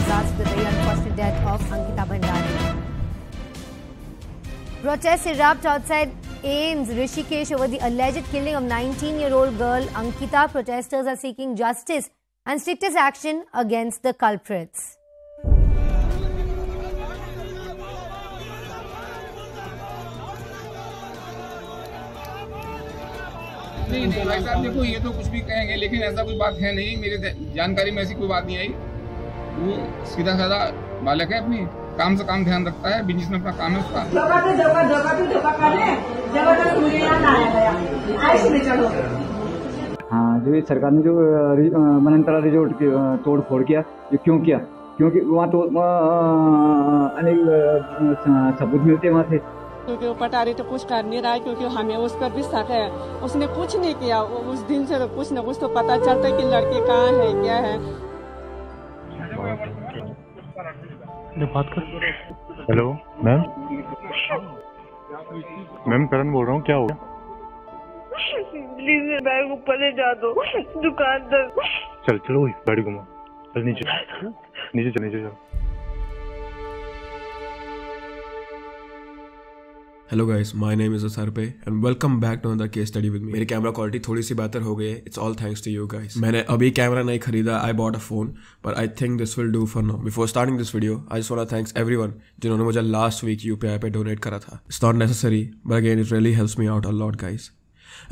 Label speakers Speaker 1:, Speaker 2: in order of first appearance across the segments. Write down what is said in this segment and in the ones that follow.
Speaker 1: results with the unfortunate death of Ankita Bhandari. Protests erupt outside Ames, Rishikesh over the alleged killing of 19-year-old girl Ankita. Protesters are seeking justice and strictest action against the culprits. नहीं नहीं भाई साहब देखो ये तो कुछ भी कहेंगे लेकिन ऐसा कोई बात है नहीं मेरे जानकारी में ऐसी कोई बात नहीं आई वो सीधा साधा बालक है अपनी काम से काम ध्यान रखता है बिजनेस में अपना काम है उसका
Speaker 2: हाँ जो ये सरकार ने जो मनंतरा रिजोर्ट की तोड़ फोड़ किया ये
Speaker 1: क्यों किया क्योंकि वहाँ तो अनेक सबूत मिलते वहाँ से क्योंकि वो पटारी तो कुछ कर नहीं रहा है क्योंकि हमें उस पर भी शक है उसने कुछ नहीं किया उस दिन से तो कुछ न कुछ तो पता चलता है कि लड़के कहाँ है क्या है बात कर हेलो मैम मैम करण बोल रहा हूँ क्या हो प्लीज बैग ऊपर ले जा दो दुकान तक चल चलो गाड़ी घुमा चल नीचे नीचे चल नीचे चल
Speaker 2: hello guys my name is Asar पे and welcome back to another case study with me मेरी कैमरा क्वालिटी थोड़ी सी बेहतर हो गई है it's all thanks to you guys मैंने अभी कैमरा नहीं खरीदा आई बॉट अ फोन पर I think this will do for now before starting this video I wanna thanks every जिन्होंने मुझे लास्ट वीक यू पे डोनेट करा था it's not necessary but again it really helps me out a lot guys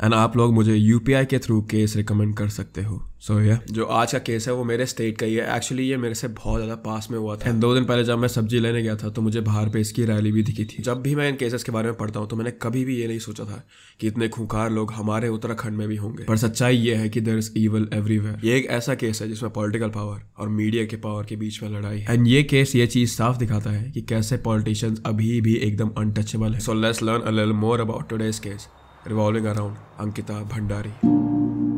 Speaker 2: and आप लोग मुझे you के थ्रू केस रिकमेंड कर सकते हो सो so, yeah. जो आज का केस है वो मेरे स्टेट का ही है एक्चुअली ये मेरे से बहुत ज़्यादा पास में हुआ था एंड दो दिन पहले जब मैं सब्जी लेने गया था तो मुझे बाहर पे इसकी रैली भी दिखी थी जब भी मैं इन केसेस के बारे में पढ़ता हूँ तो मैंने कभी भी ये नहीं सोचा था कि इतने खूंखार लोग हमारे उत्तराखंड में भी होंगे पर सच्चाई ये है कि देर इज इवल एवरीवेयर ये एक ऐसा केस है जिसमें पॉलिटिकल पावर और मीडिया के पावर के बीच में लड़ाई है एंड ये केस ये चीज़ साफ दिखाता है कि कैसे पॉलिटिशियंस अभी भी एकदम अनटचेबल है so let's learn a little more about today's case revolving around Ankita Bhandari.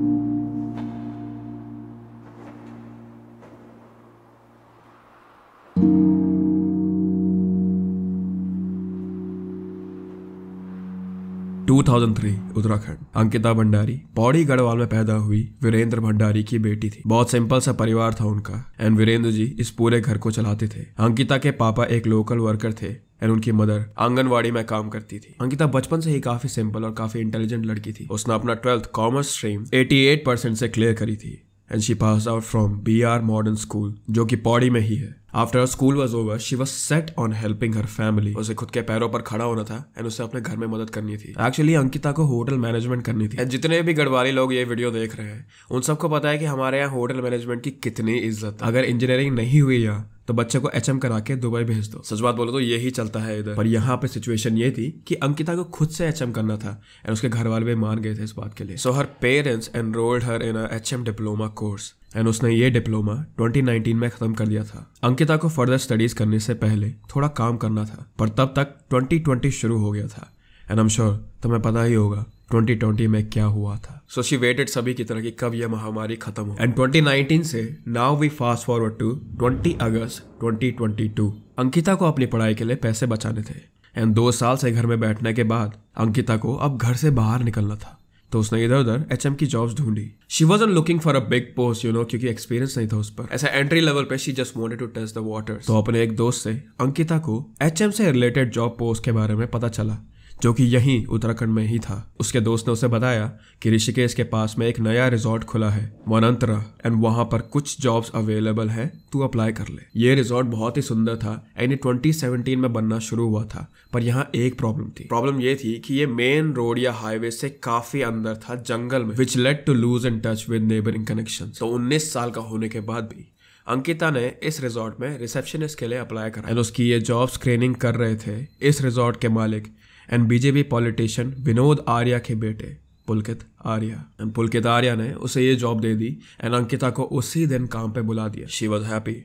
Speaker 2: 2003 Uttarakhand Ankita Bhandari Pauri Garhwal में पैदा हुई वीरेंद्र भंडारी की बेटी थी बहुत सिंपल सा परिवार था उनका एंड वीरेंद्र जी इस पूरे घर को चलाते थे अंकिता के पापा एक लोकल वर्कर थे एंड उनकी मदर आंगनवाड़ी में काम करती थी अंकिता बचपन से ही काफी सिंपल और काफी इंटेलिजेंट लड़की थी उसने अपना twelfth commerce stream eighty percent से क्लियर करी थी and she pass out from B R modern school जो कि पौड़ी में ही है after school was over she was set on helping her family उसे खुद के पैरों पर खड़ा होना था एंड उसे अपने घर में मदद करनी थी एक्चुअली अंकिता को होटल मैनेजमेंट करनी थी जितने भी गढ़वाली लोग ये वीडियो देख रहे हैं उन सबको पता है कि हमारे यहाँ होटल मैनेजमेंट की कितनी इज्जत अगर इंजीनियरिंग नहीं हुई यहाँ तो बच्चे को एच करा के दुबई भेज दो सच बात बोलो तो यही चलता है इधर पर यहाँ पे सिचुएशन ये थी कि अंकिता को खुद से एच करना था एंड उसके घर वाले भी मान गए थे इस बात के लिए so her parents enrolled her in H M diploma course and उसने ये डिप्लोमा 2019 में खत्म कर दिया था अंकिता को फर्दर स्टडीज करने से पहले थोड़ा काम करना था पर तब तक 2020 शुरू हो गया था एंड एम श्योर तुम्हें पता ही होगा 2020 में क्या हुआ था सो शी वेटेड सभी की तरह कि कब यह महामारी खत्म हो एंड 2019 से now we fast forward to 20 अगस्त 2022 अंकिता को अपनी पढ़ाई के लिए पैसे बचाने थे एंड दो साल से घर में बैठने के बाद अंकिता को अब घर से बाहर निकलना था तो उसने इधर उधर एच की जॉब्स ढूंढी she wasn't looking for a big post you know क्योंकि एक्सपीरियंस नहीं था उस पर ऐसा एंट्री लेवल पे she just wanted to test the water तो अपने एक दोस्त से अंकिता को एच से रिलेटेड जॉब पोस्ट के बारे में पता चला जो कि यहीं उत्तराखंड में ही था उसके दोस्त ने उसे बताया कि ऋषिकेश के पास में एक नया रिजॉर्ट खुला है वनंतरा एंड वहां पर कुछ जॉब्स अवेलेबल है तू अप्लाई कर ले ये रिजॉर्ट बहुत ही सुंदर था एंड ट्वेंटी में बनना शुरू हुआ था पर यहाँ एक प्रॉब्लम थी प्रॉब्लम ये थी कि ये मेन रोड या हाईवे से काफी अंदर था जंगल में which led to lose in touch with neighbouring connection तो उन्नीस साल का होने के बाद भी अंकिता ने इस रिजॉर्ट में रिसेप्शनिस्ट के लिए अप्लाई करा एंड उसकी ये जॉब स्क्रीनिंग कर रहे थे इस रिजॉर्ट के मालिक and BJP politician Vinod Arya के बेटे पुलकित आर्या एंड पुलकित आर्या ने उसे ये जॉब दे दी एंड अंकिता को उसी दिन काम पे बुला दिया she was happy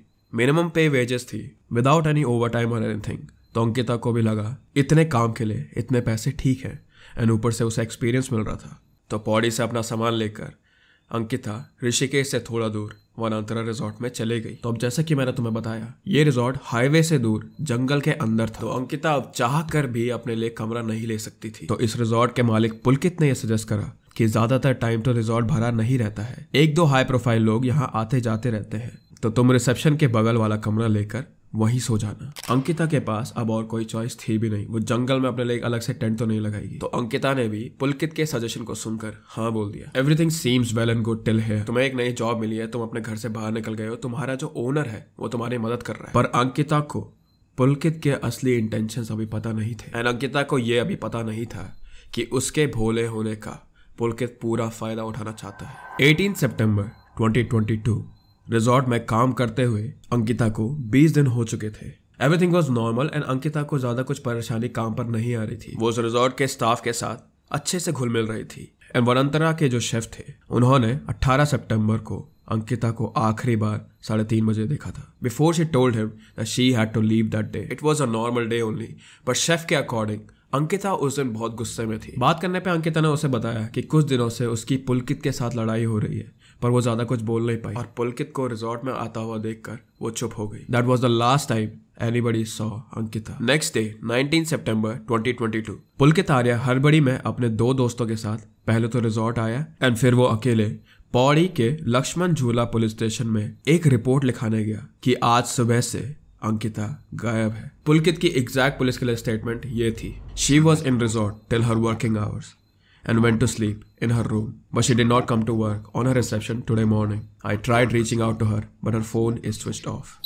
Speaker 2: minimum pay wages थी विदाउट एनी ओवर टाइम और एनीथिंग तो अंकिता को भी लगा इतने काम के लिए इतने पैसे ठीक हैं एंड ऊपर से उसे एक्सपीरियंस मिल रहा था तो पौड़ी से अपना सामान लेकर अंकिता ऋषिकेश से थोड़ा दूर वनांतरा रिजॉर्ट में चले गई तो अब जैसा कि मैंने तुम्हें बताया ये रिजॉर्ट हाईवे से दूर जंगल के अंदर था तो अंकिता अब चाह कर भी अपने लिए कमरा नहीं ले सकती थी तो इस रिजॉर्ट के मालिक पुलकित ने यह सजेस्ट करा कि ज्यादातर टाइम तो रिजॉर्ट भरा नहीं रहता है एक दो हाई प्रोफाइल लोग यहाँ आते जाते रहते हैं तो तुम रिसेप्शन के बगल वाला कमरा लेकर वहीं सो जाना अंकिता के पास अब और कोई चॉइस थी भी नहीं वो जंगल में अपने लिए अलग से टेंट तो नहीं लगाएगी तो अंकिता ने भी पुलकित के सजेशन को सुनकर हाँ बोल दिया everything seems well and good till है तुम्हें एक नई जॉब मिली है तुम अपने घर से बाहर निकल गए हो तुम्हारा जो ओनर है वो तुम्हारी मदद कर रहा है पर अंकिता को पुलकित के असली इंटेंशन अभी पता नहीं थे एंड अंकिता को ये अभी पता नहीं था कि उसके भोले होने का पुलकित पूरा फायदा उठाना चाहता है एटीन सेप्टेम्बर ट्वेंटी रिजॉर्ट में काम करते हुए अंकिता को 20 दिन हो चुके थे everything was normal and Ankita को ज्यादा कुछ परेशानी काम पर नहीं आ रही थी वो उस रिजॉर्ट के स्टाफ के साथ अच्छे से घुल मिल रही थी एंड वनंतरा के जो शेफ थे उन्होंने 18 सितंबर को अंकिता को आखिरी बार साढ़े तीन बजे देखा था before she told him that she had to leave that day it was a normal day only but chef के अकॉर्डिंग अंकिता उस दिन बहुत गुस्से में थी बात करने पे अंकिता ने उसे बताया कि कुछ दिनों से उसकी पुलकित के साथ लड़ाई हो रही है पर वो ज़्यादा कुछ बोल नहीं पाई और पुलकित को रिजॉर्ट में आता हुआ देखकर वो चुप हो गई that was the last time anybody saw Ankita next day 19 सितंबर 2022 पुलकित आर्या हरबड़ी में अपने दो दोस्तों के साथ पहले तो रिजॉर्ट आया एंड फिर वो अकेले पौड़ी के लक्ष्मण झूला पुलिस स्टेशन में एक रिपोर्ट लिखाने गया कि आज सुबह से अंकिता गायब है पुलकित की एग्जैक्ट पुलिस के लिए स्टेटमेंट ये थी she was in resort till her working hours and went to sleep in her room, but she did not come to work on her reception today morning. I tried reaching out to her, but her phone is switched off.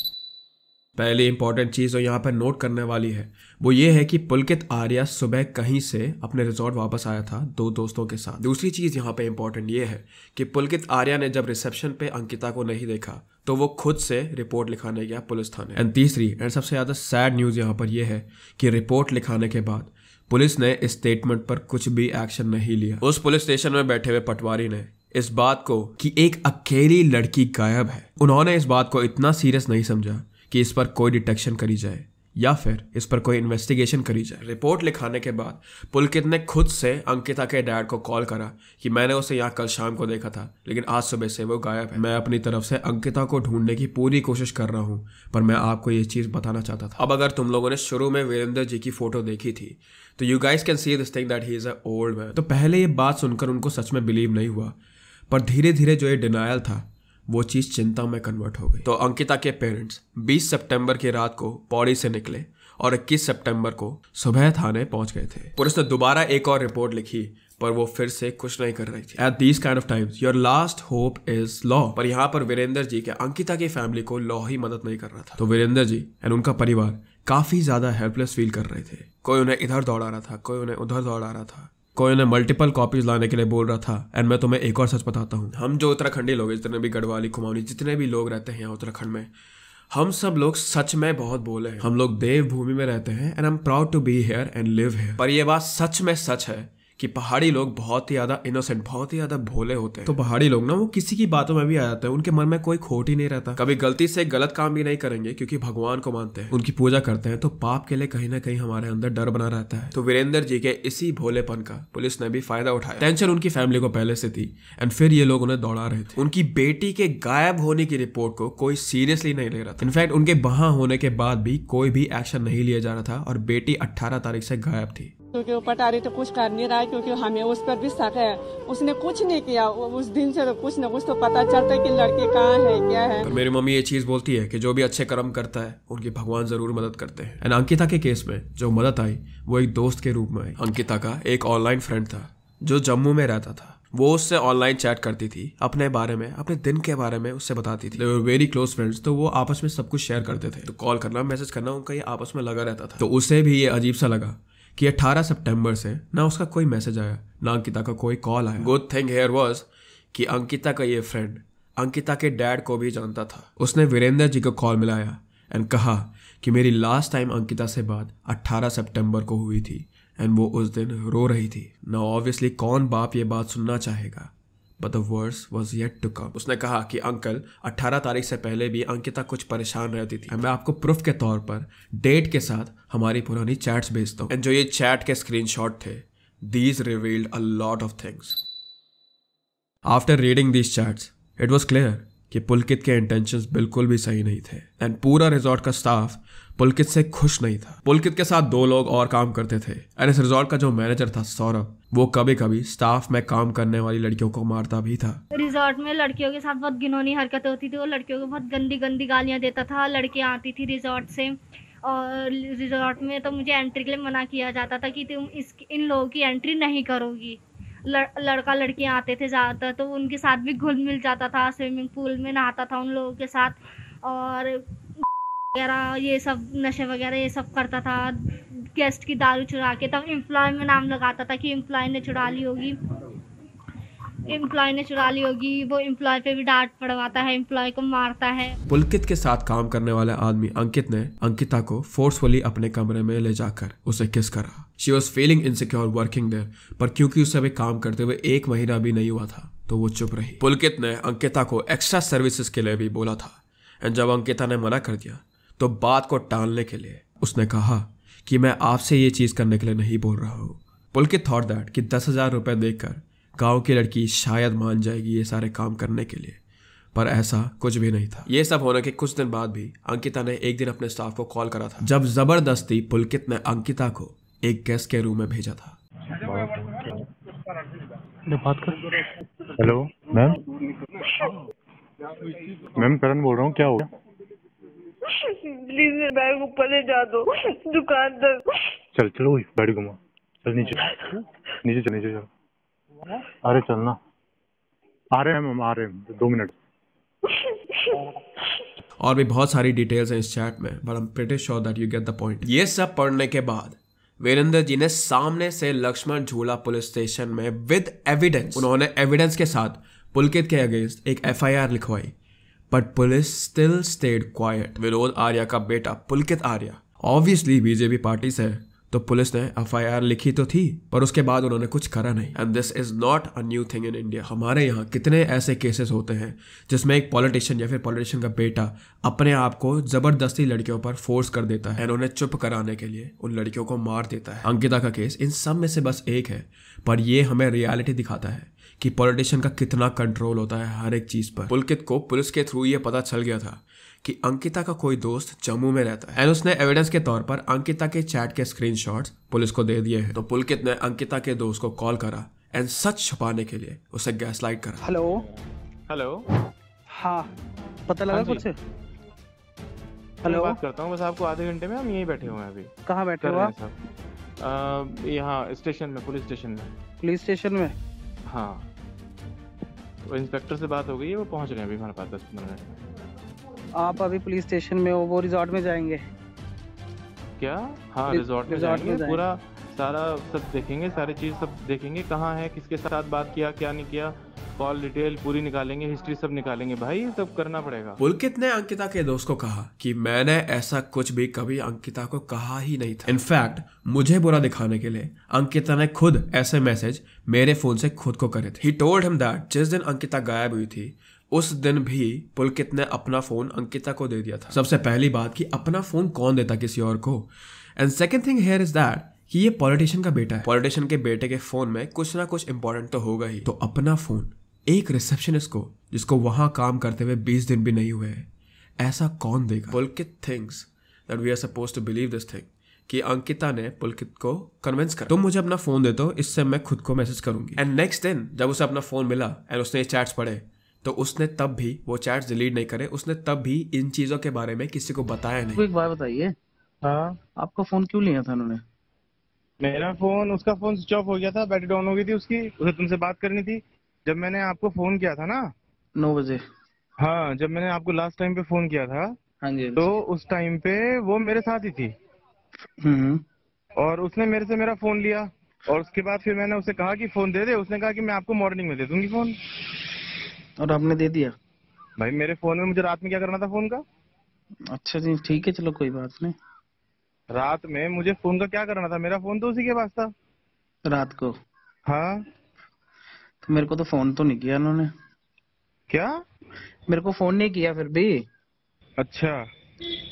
Speaker 2: पहली important चीज़ जो तो यहाँ पर note करने वाली है वो ये है कि पुलकित आर्या सुबह कहीं से अपने रिजॉर्ट वापस आया था दो दोस्तों के साथ दूसरी चीज़ यहाँ पर इंपॉर्टेंट ये है कि पुलकित आर्या ने जब रिसेप्शन पे अंकिता को नहीं देखा तो वो खुद से रिपोर्ट लिखाने गया पुलिस थाने एंड तीसरी एंड सबसे ज़्यादा सैड न्यूज़ यहाँ पर यह है कि रिपोर्ट लिखाने के बाद पुलिस ने इस स्टेटमेंट पर कुछ भी एक्शन नहीं लिया उस पुलिस स्टेशन में बैठे हुए पटवारी ने इस बात को कि एक अकेली लड़की गायब है उन्होंने इस बात को इतना सीरियस नहीं समझा कि इस पर कोई डिटेक्शन करी जाए या फिर इस पर कोई इन्वेस्टिगेशन करी जाए रिपोर्ट लिखाने के बाद पुलकित ने खुद से अंकिता के डैड को कॉल करा कि मैंने उसे यहाँ कल शाम को देखा था लेकिन आज सुबह से वो गायब है मैं अपनी तरफ से अंकिता को ढूंढने की पूरी कोशिश कर रहा हूँ पर मैं आपको ये चीज़ बताना चाहता था अब अगर तुम लोगों ने शुरू में वीरेंद्र जी की फोटो देखी थी तो you guys can see this thing that he is a old man तो पहले ये बात सुनकर उनको सच में बिलीव नहीं हुआ पर धीरे धीरे जो ये डिनायल था वो चीज़ चिंता में कन्वर्ट हो गई तो अंकिता के पेरेंट्स 20 सितंबर की रात को पौड़ी से निकले और 21 सितंबर को सुबह थाने पहुंच गए थे पुलिस ने दोबारा एक और रिपोर्ट लिखी पर वो फिर से कुछ नहीं कर रही थी at these kind of times your last hope is law पर यहाँ पर वीरेंद्र जी के अंकिता की फैमिली को लॉ ही मदद नहीं कर रहा था तो वीरेंद्र जी एंड उनका परिवार काफी ज्यादा हेल्पलेस फील कर रहे थे कोई उन्हें इधर दौड़ा रहा था कोई उन्हें उधर दौड़ा रहा था कोई उन्हें मल्टीपल कॉपीज लाने के लिए बोल रहा था एंड मैं तुम्हें एक और सच बताता हूँ हम जो उत्तराखंडी लोग जितने भी गढ़वाली कुमाऊनी जितने भी लोग रहते हैं उत्तराखंड में हम सब लोग सच में बहुत बोले हैं हम लोग देवभूमि में रहते हैं and I am proud to be here and live here पर यह बात सच में सच है कि पहाड़ी लोग बहुत ही ज़्यादा इनोसेंट बहुत ही ज़्यादा भोले होते हैं तो पहाड़ी लोग ना वो किसी की बातों में भी आ जाते हैं उनके मन में कोई खोट ही नहीं रहता कभी गलती से गलत काम भी नहीं करेंगे क्योंकि भगवान को मानते हैं उनकी पूजा करते हैं तो पाप के लिए कहीं ना कहीं हमारे अंदर डर बना रहता है तो वीरेंद्र जी के इसी भोलेपन का पुलिस ने भी फायदा उठाया टेंशन उनकी फैमिली को पहले से थी एंड फिर ये लोग उन्हें दौड़ा रहे थे उनकी बेटी के गायब होने की रिपोर्ट को कोई सीरियसली नहीं ले रहा था इनफैक्ट उनके वहां होने के बाद भी कोई भी एक्शन नहीं लिया जा रहा था और बेटी अट्ठारह तारीख से गायब थी
Speaker 1: क्योंकि वो पटारी तो कुछ कर नहीं रहा है क्योंकि हमें उस पर भी शक है उसने कुछ नहीं किया उस दिन से तो कुछ न कुछ तो पता चलता है कि लड़के कहाँ है क्या है और
Speaker 2: मेरी मम्मी ये चीज बोलती है कि जो भी अच्छे कर्म करता है उनकी भगवान जरूर मदद करते हैं एंड अंकिता के केस में जो मदद आई वो एक दोस्त के रूप में आई अंकिता का एक ऑनलाइन फ्रेंड था जो जम्मू में रहता था वो उससे ऑनलाइन चैट करती थी अपने बारे में अपने दिन के बारे में उससे बताती थी वेरी क्लोज फ्रेंड्स तो वो आपस में सब कुछ शेयर करते थे तो कॉल करना मैसेज करना उनका ये आपस में लगा रहता था तो उसे भी ये अजीब सा लगा कि 18 सितंबर से ना उसका कोई मैसेज आया ना अंकिता का कोई कॉल आया गुड थिंग हेयर वॉज कि अंकिता का ये फ्रेंड अंकिता के डैड को भी जानता था उसने वीरेंद्र जी को कॉल मिलाया एंड कहा कि मेरी लास्ट टाइम अंकिता से बात 18 सितंबर को हुई थी एंड वो उस दिन रो रही थी ना ऑब्वियसली कौन बाप ये बात सुनना चाहेगा but the worse was yet to come उसने कहा कि अंकल 18 तारीख से पहले भी अंकिता कुछ परेशान रहती थी मैं आपको प्रूफ के तौर पर डेट के साथ हमारी पुरानी चैट्स भेजता हूँ एंड जो ये चैट के स्क्रीनशॉट थे these revealed a lot of things after reading these chats it was clear कि पुलकित के इंटेंशंस बिल्कुल भी सही नहीं थे एंड पूरा रिजॉर्ट का स्टाफ पुलकित से खुश नहीं था पुलकित के साथ दो लोग और काम करते थे एंड इस रिजॉर्ट का जो मैनेजर था सौरभ वो कभी कभी स्टाफ में काम करने वाली लड़कियों को मारता भी था
Speaker 1: रिजॉर्ट में लड़कियों के साथ बहुत घिनौनी हरकत होती थी वो लड़कियों को बहुत गंदी गंदी गालियाँ देता था
Speaker 2: लड़कियाँ आती थी रिजॉर्ट से और रिजॉर्ट में तो मुझे एंट्री के लिए मना किया जाता था कि तुम इस इन लोगों की एंट्री नहीं करोगी लड़, लड़का लड़कियाँ आते थे ज़्यादातर
Speaker 1: तो उनके साथ भी घुल मिल जाता था स्विमिंग पूल में नहाता था उन लोगों के साथ और वगैरह ये सब नशे वगैरह ये सब करता था गेस्ट की दारू चुरा के तब एम्प्लॉय में नाम लगाता था कि एम्प्लॉय ने चुरा ली होगी एम्प्लॉय ने चुरा ली होगी वो एम्प्लॉय पे भी डांट पड़वाता है एम्प्लॉय को मारता है
Speaker 2: पुलकित के साथ काम करने वाला आदमी अंकित ने अंकिता को फोर्सफुली अपने कमरे में ले जाकर उसे किस करा she was feeling insecure working there पर क्योंकि उसे अभी काम करते हुए एक महीना भी नहीं हुआ था तो वो चुप रही पुलकित ने अंकिता को एक्स्ट्रा सर्विसेज के लिए भी बोला था एंड जब अंकिता ने मना कर दिया तो बात को टालने के लिए उसने कहा कि मैं आपसे ये चीज़ करने के लिए नहीं बोल रहा हूँ पुलकित थॉट दैट कि दस हज़ार रुपये देकर गाँव की लड़की शायद मान जाएगी ये सारे काम करने के लिए पर ऐसा कुछ भी नहीं था ये सब होने के कुछ दिन बाद भी अंकिता ने एक दिन अपने स्टाफ को कॉल करा था जब जबरदस्ती पुलकित ने अंकिता को एक गैस के रूम में भेजा था हेलो मैम मैम करण बोल रहा हूँ क्या हो गया
Speaker 1: प्लीज मेरे बैग ऊपर ले जा दो दुकान तक चल चलो बैठ घुमा चल नीचे नीचे चल नीचे चल अरे चल ना
Speaker 2: आ रहे हैं मैम आ रहे हैं दो मिनट और भी बहुत सारी डिटेल्स हैं इस चैट में but I am pretty sure that you get the point ये सब पढ़ने के बाद वीरेंद्र जी ने सामने से लक्ष्मण झूला पुलिस स्टेशन में विद एविडेंस उन्होंने एविडेंस के साथ पुलकित के अगेंस्ट एक एफ लिखवाई but police still stayed quiet Vinod Arya का बेटा Pulkit Arya obviously BJP party से तो पुलिस ने एफ लिखी तो थी पर उसके बाद उन्होंने कुछ करा नहीं and this is not a new thing in India हमारे यहाँ कितने ऐसे केसेस होते हैं जिसमें एक पॉलिटिशियन या फिर पॉलिटिशियन का बेटा अपने आप को जबरदस्ती लड़कियों पर फोर्स कर देता है एंड उन्हें चुप कराने के लिए उन लड़कियों को मार देता है अंकिता का केस इन सब में से बस एक है पर यह हमें रियालिटी दिखाता है कि पॉलिटिशियन का कितना कंट्रोल होता है हर एक चीज़ पर पुलकित को पुलिस के थ्रू ये पता चल गया था कि अंकिता का कोई दोस्त जम्मू में रहता है एंड उसने एविडेंस के तौर पर अंकिता के चैट के स्क्रीन पुलिस को दे दिए हैं तो पुलकित ने अंकिता के दोस्त को कॉल करा एंड सच छुपाने के लिए उसे गैस लाइट करा हेलो हेलो हाँ पता लगा कुछ हाँ हेलो बात
Speaker 1: करता हूँ बस आपको आधे घंटे में हम यहीं बैठे हुए हैं अभी कहाँ बैठे हुए आप यहाँ स्टेशन में पुलिस स्टेशन में पुलिस स्टेशन में हाँ वो इंस्पेक्टर से बात हो गई है वो पहुंच रहे हैं अभी हमारे पास दस पंद्रह मिनट आप अभी पुलिस स्टेशन में हो वो रिजॉर्ट में जाएंगे क्या हाँ रिजॉर्ट में जाएंगे पूरा सारा सब देखेंगे सारी चीज़ सब देखेंगे कहाँ है किसके साथ बात किया क्या नहीं किया कॉल डिटेल पूरी निकालेंगे हिस्ट्री सब निकालेंगे भाई सब करना पड़ेगा
Speaker 2: पुलकित ने अंकिता के दोस्त को कहा कि मैंने ऐसा कुछ भी कभी अंकिता को कहा ही नहीं था इनफैक्ट मुझे बुरा दिखाने के लिए अंकिता ने खुद ऐसे मैसेज मेरे फोन से खुद को करे थे ही टोल्ड हिम दैट जिस दिन अंकिता गायब हुई थी उस दिन भी पुलकित ने अपना फोन अंकिता को दे दिया था सबसे पहली बात कि अपना फोन कौन देता किसी और को and second thing here is that कि ये पॉलिटिशियन का बेटा है पॉलिटिशियन के बेटे के फोन में कुछ ना कुछ इंपॉर्टेंट तो होगा ही तो अपना फोन एक रिसेप्शनिस्ट को जिसको वहाँ काम करते हुए बीस दिन भी नहीं हुए हैं ऐसा कौन देगा Pulkit things that we are suppose to believe this thing कि अंकिता ने पुलकित को कन्विंस कर तुम मुझे अपना फ़ोन दे दो इससे मैं खुद को मैसेज करूंगी एंड नेक्स्ट दिन जब उसे अपना फ़ोन मिला एंड उसने चैट्स पढ़े तो उसने तब भी वो चैट्स डिलीट नहीं करे उसने तब भी इन चीज़ों के बारे में किसी को बताया नहीं
Speaker 1: एक बार बताइए हाँ? आपका फ़ोन क्यों लिया था उन्होंने मेरा फ़ोन उसका फ़ोन स्विच ऑफ हो गया था बैटरी डाउन हो गई थी उसकी उसे तुमसे बात करनी थी जब मैंने आपको फोन किया था ना नौ बजे हाँ जब मैंने आपको लास्ट टाइम पे फोन किया था हाँ जी हाँ तो उस टाइम पे वो मेरे साथ ही थी हम्म, हम्म। और उसने मेरे से मेरा फोन लिया और उसके बाद फिर मैंने उसे कहा कि फोन दे दे उसने कहा कि मैं आपको मॉर्निंग में दे दूंगी फोन और आपने दे दिया भाई मेरे फोन में मुझे रात में क्या करना था फोन का अच्छा जी ठीक है चलो कोई बात नहीं रात में मुझे फोन का क्या करना था मेरा फोन तो उसी के पास था रात को हाँ तो मेरे को तो फोन तो नहीं किया उन्होंने क्या मेरे को फोन नहीं किया फिर भी अच्छा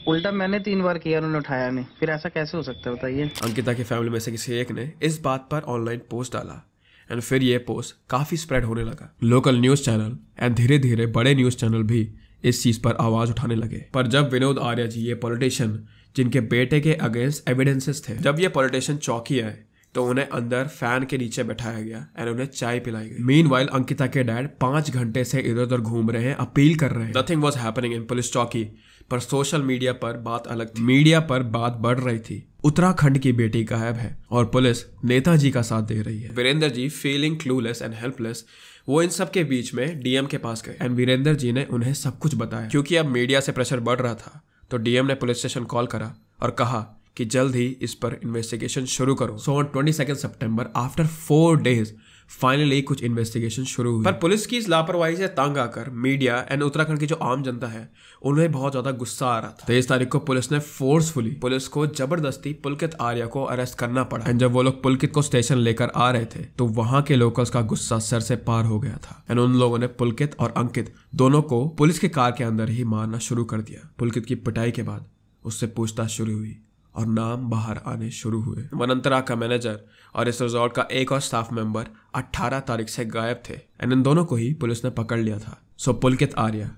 Speaker 1: उल्टा मैंने तीन बार किया उन्होंने उठाया नहीं फिर ऐसा कैसे हो सकता है बताइए
Speaker 2: अंकिता की फैमिली में से किसी एक ने इस बात पर ऑनलाइन पोस्ट डाला एंड फिर ये पोस्ट काफ़ी स्प्रेड होने लगा लोकल न्यूज़ चैनल एंड धीरे धीरे बड़े न्यूज़ चैनल भी इस चीज़ पर आवाज़ उठाने लगे पर जब विनोद आर्य जी ये पॉलिटिशियन जिनके बेटे के अगेंस्ट एविडेंसेस थे जब ये पॉलिटिशियन चौकी आए तो उन्हें अंदर फैन के नीचे बैठाया गया एंड उन्हें चाय पिलाई गई मीन वाइल अंकिता के डैड पांच घंटे से इधर उधर घूम रहे हैं अपील कर रहे हैं nothing was happening in police चौकी पर सोशल मीडिया पर बात अलग थी मीडिया पर बात बढ़ रही थी उत्तराखंड की बेटी गायब है और पुलिस नेताजी का साथ दे रही है Virendra ji feeling clueless and helpless वो इन सब के बीच में डीएम के पास गए एंड वीरेंद्र जी ने उन्हें सब कुछ बताया क्योंकि अब मीडिया से प्रेशर बढ़ रहा था तो डीएम ने पुलिस स्टेशन कॉल करा और कहा कि जल्द ही इस पर इन्वेस्टिगेशन शुरू करो so on twenty second September after four days finally कुछ इन्वेस्टिगेशन शुरू हुई पर पुलिस की इस लापरवाही से तंग आकर मीडिया एंड उत्तराखंड की जो आम जनता है उन्हें बहुत ज्यादा गुस्सा आ रहा था तेईस तारीख को पुलिस ने फोर्सफुली पुलिस को जबरदस्ती पुलकित आर्या को अरेस्ट करना पड़ा एंड जब वो लोग पुलकित को स्टेशन लेकर आ रहे थे तो वहां के लोकल्स का गुस्सा सर से पार हो गया था एंड उन लोगों ने पुलकित और अंकित दोनों को पुलिस के कार के अंदर ही मारना शुरू कर दिया पुलकित की पिटाई के बाद उससे पूछताछ शुरू हुई और नाम बाहर आने शुरू हुए वनंतरा का मैनेजर और इस रिजॉर्ट का एक और स्टाफ मेंबर 18 तारीख से गायब थे एंड इन दोनों को ही पुलिस ने पकड़ लिया था सो पुलकित आर्य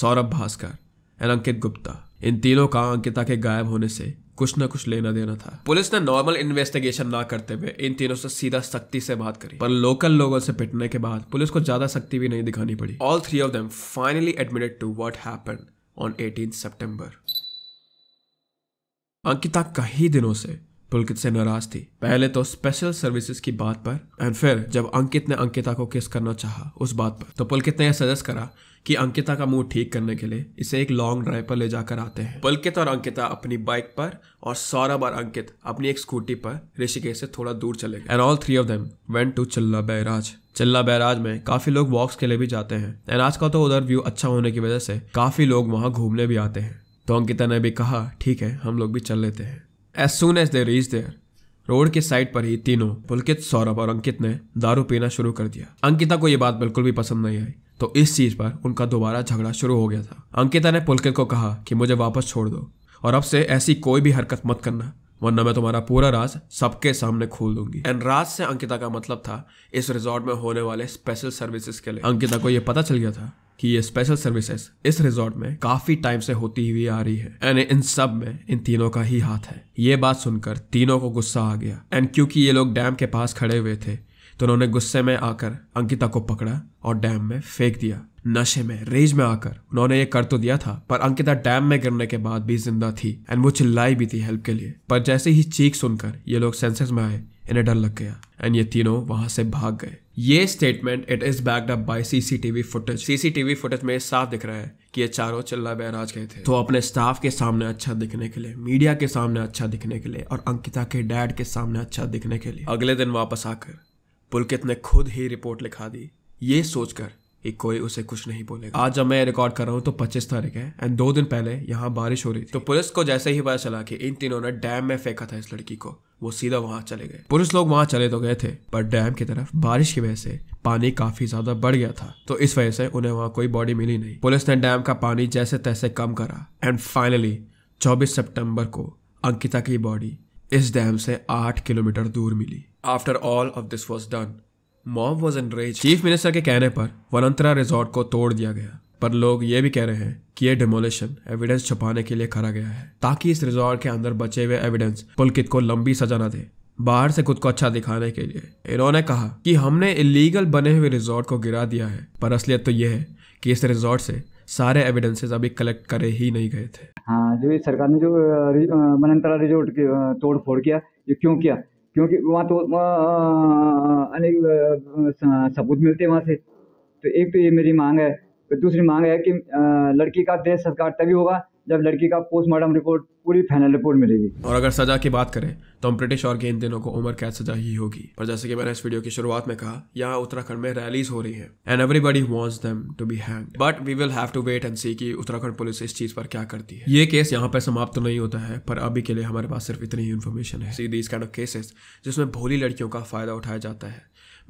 Speaker 2: सौरभ भास्कर एंड अंकित गुप्ता इन तीनों का अंकिता के गायब होने से कुछ ना कुछ लेना देना था पुलिस ने नॉर्मल इन्वेस्टिगेशन ना करते हुए इन तीनों से सीधा सख्ती से बात करी पर लोकल लोगों से पिटने के बाद पुलिस को ज्यादा सख्ती भी नहीं दिखानी पड़ी all three of them finally admitted to what है अंकिता कई दिनों से पुलकित से नाराज थी पहले तो स्पेशल सर्विसेज की बात पर एंड फिर जब अंकित ने अंकिता को किस करना चाहा उस बात पर तो पुलकित ने यह सजेस्ट करा कि अंकिता का मूड ठीक करने के लिए इसे एक लॉन्ग ड्राइव पर ले जाकर आते हैं पुलकित और अंकिता अपनी बाइक पर और सौरभ और अंकित अपनी एक स्कूटी पर ऋषिकेश से थोड़ा दूर चले गए and all three of them went to Chilla barrage Chilla barrage में काफी लोग वॉक्स के लिए भी जाते हैं एंड का तो उधर व्यू अच्छा होने की वजह से काफी लोग वहाँ घूमने भी आते हैं तो अंकिता ने भी कहा ठीक है हम लोग भी चल लेते हैं as soon as they reach there road के साइड पर ही तीनों पुलकित सौरभ और अंकित ने दारू पीना शुरू कर दिया अंकिता को यह बात बिल्कुल भी पसंद नहीं आई तो इस चीज पर उनका दोबारा झगड़ा शुरू हो गया था अंकिता ने पुलकित को कहा कि मुझे वापस छोड़ दो और अब से ऐसी कोई भी हरकत मत करना वरना मैं तुम्हारा पूरा राज सबके सामने खोल दूंगी एंड राज से अंकिता का मतलब था इस रिजॉर्ट में होने वाले स्पेशल सर्विसेज के लिए अंकिता को यह पता चल गया था कि ये स्पेशल सर्विसेज इस रिजॉर्ट में काफी टाइम से होती हुई आ रही है एंड इन सब में इन तीनों का ही हाथ है ये बात सुनकर तीनों को गुस्सा आ गया एंड क्योंकि ये लोग डैम के पास खड़े हुए थे तो उन्होंने गुस्से में आकर अंकिता को पकड़ा और डैम में फेंक दिया नशे में रेज में आकर उन्होंने ये कर तो दिया था पर अंकिता डैम में गिरने के बाद भी जिंदा थी एंड वो चिल्लाई भी थी हेल्प के लिए पर जैसे ही चीख सुनकर ये लोग सेंसेस में आए इन्हें डर लग गया एंड ये तीनों वहां से भाग गए ये statement it is backed up by CCTV footage CCTV footage में साफ दिख रहा है कि ये चारों चिल्ला बहराज गए थे तो अपने स्टाफ के सामने अच्छा दिखने के लिए मीडिया के सामने अच्छा दिखने के लिए और अंकिता के डैड के सामने अच्छा दिखने के लिए अगले दिन वापस आकर पुलकित ने खुद ही रिपोर्ट लिखा दी ये सोचकर कि कोई उसे कुछ नहीं बोलेगा आज जब मैं रिकॉर्ड कर रहा हूँ तो पच्चीस तारीख है एंड दो दिन पहले यहाँ बारिश हो रही थी तो पुलिस को जैसे ही पता चला कि इन तीनों ने डैम में फेंका था इस लड़की को वो सीधा वहां चले गए पुरुष लोग वहां चले तो गए थे पर डैम की तरफ बारिश की वजह से पानी काफी ज्यादा बढ़ गया था तो इस वजह से उन्हें वहां कोई बॉडी मिली नहीं पुलिस ने डैम का पानी जैसे तैसे कम करा एंड फाइनली 24 सितंबर को अंकिता की बॉडी इस डैम से आठ किलोमीटर दूर मिली after all of this was done mom was enraged chief minister के कहने पर वनंतरा रिजॉर्ट को तोड़ दिया गया पर लोग ये भी कह रहे हैं कि ये डिमोलिशन एविडेंस छुपाने के लिए करा गया है ताकि इस रिजॉर्ट के अंदर बचे हुए एविडेंस पुलकित को लंबी सजा न दे बाहर से खुद को अच्छा दिखाने के लिए इन्होंने कहा कि हमने इलीगल बने हुए रिजॉर्ट को गिरा दिया है पर असलियत तो यह है कि इस रिजॉर्ट से सारे एविडेंसेस अभी कलेक्ट करे ही नहीं गए थे हाँ जो ये सरकार ने जो मनंतरा रिजॉर्ट की तोड़ फोड़ किया ये क्यों किया क्योंकि वहाँ तो अनेक सबूत मिलते हैं वहाँ से तो एक तो ये मेरी मांग है फिर दूसरी मांग है कि लड़की का देश सरकार तभी होगा जब लड़की का पोस्टमार्टम रिपोर्ट पूरी फाइनल रिपोर्ट मिलेगी और अगर सजा की बात करें तो हम ब्रिटिश और के इन दिनों को उम्र कैद सजा ही होगी पर जैसे कि मैंने इस वीडियो की शुरुआत में कहा यहाँ उत्तराखंड में रैलीज हो रही है and everybody wants them to be hang but we will have to wait and see कि उत्तराखंड पुलिस इस चीज पर क्या करती है ये केस यहाँ पर समाप्त तो नहीं होता है पर अभी के लिए हमारे पास सिर्फ इतनी ही इन्फॉर्मेशन है see these kind of cases जिसमें भोली लड़कियों का फायदा उठाया जाता है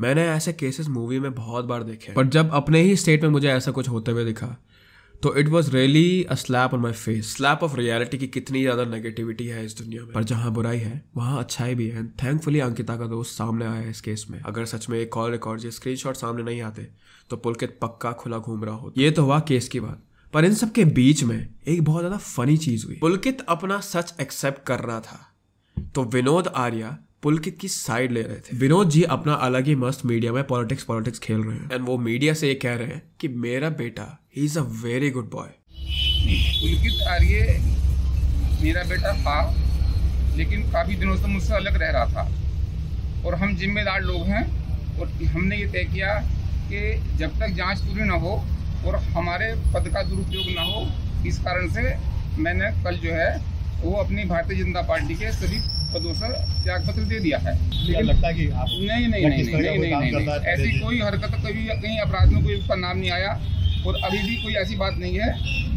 Speaker 2: मैंने ऐसे केसेस मूवी में बहुत बार देखे बट जब अपने ही स्टेट में मुझे ऐसा कुछ होते हुए दिखा तो it was really a slap on my face slap of reality की कितनी ज़्यादा नेगेटिविटी है इस दुनिया में पर जहाँ बुराई है वहाँ अच्छाई भी है थैंकफुली अंकिता का दोस्त सामने आया है इस केस में अगर सच में एक कॉल रिकॉर्ड या स्क्रीन सामने नहीं आते तो पुलकित पक्का खुला घूम रहा हो ये तो हुआ केस की बात पर इन सब के बीच में एक बहुत ज़्यादा फनी चीज़ हुई पुलकित अपना सच एक्सेप्ट कर रहा था तो विनोद आर्या पुल की किस साइड ले रहे थे विनोद जी अपना अलग ही मस्त मीडिया में पॉलिटिक्स पॉलिटिक्स खेल रहे हैं एंड वो मीडिया से ये कह रहे हैं कि मेरा बेटा he is a very good boy
Speaker 1: Pulkit Arya मेरा बेटा था लेकिन काफ़ी दिनों से मुझसे अलग रह रहा था और हम जिम्मेदार लोग हैं और हमने ये तय किया कि जब तक जांच पूरी ना हो और हमारे पद का दुरुपयोग ना हो इस कारण से मैंने कल जो है वो अपनी भारतीय जनता पार्टी के सभी प्रदूषण त्याग पत्र दे दिया है लेकिन लगता है कि आप
Speaker 2: नहीं नहीं नहीं नहीं नहीं नहीं ऐसी कोई
Speaker 1: हरकत कभी कहीं अपराध में कोई उसका नाम नहीं आया और अभी भी कोई ऐसी बात नहीं है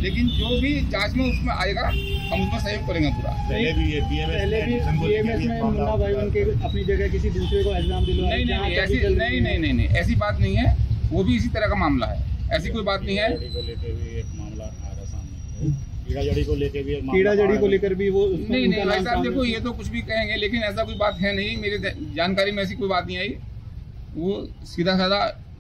Speaker 1: लेकिन जो भी जांच में उसमें आएगा हम उसमें सहयोग करेंगे पूरा पहले भी ये बीएमएस पहले भी बीएमएस में मुन्ना भाई उनके अपनी जगह किसी दूसरे को एग्जाम दिलवाया नहीं नहीं ऐसी नहीं नहीं नहीं नहीं ऐसी बात नहीं है वो भी इसी तरह का मामला है ऐसी कोई बात नहीं है कीड़ा जड़ी को लेकर भी भी वो नहीं नहीं भाई साहब देखो ये तो कुछ भी कहेंगे लेकिन ऐसा कोई बात है नहीं मेरे जानकारी में ऐसी कोई बात नहीं आई वो सीधा साधा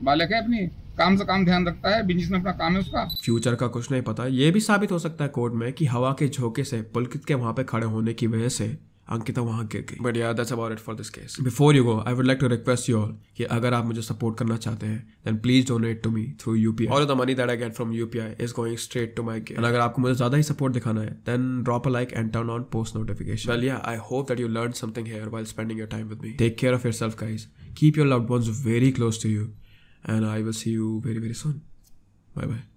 Speaker 1: बालक है अपनी काम से काम ध्यान रखता है बिजनेस में अपना काम है उसका
Speaker 2: फ्यूचर का कुछ नहीं पता ये भी साबित हो सकता है कोर्ट में कि हवा के झोंके से पुलकित के वहाँ पे खड़े होने की वजह से अंकिता वहाँ गिर गई but yeah that's about it for this case before you go I would like to request you all कि अगर आप मुझे सपोर्ट करना चाहते हैं then please donate to me through U P all the money that I get from U P I is going straight to my game अगर आपको मुझे ज्यादा ही सपोर्ट दिखाना है then drop a like and turn on post notification well या I hope that you learn something here while spending your time with me take care of yourself guys keep your love very close to you and I will see you very very soon bye bye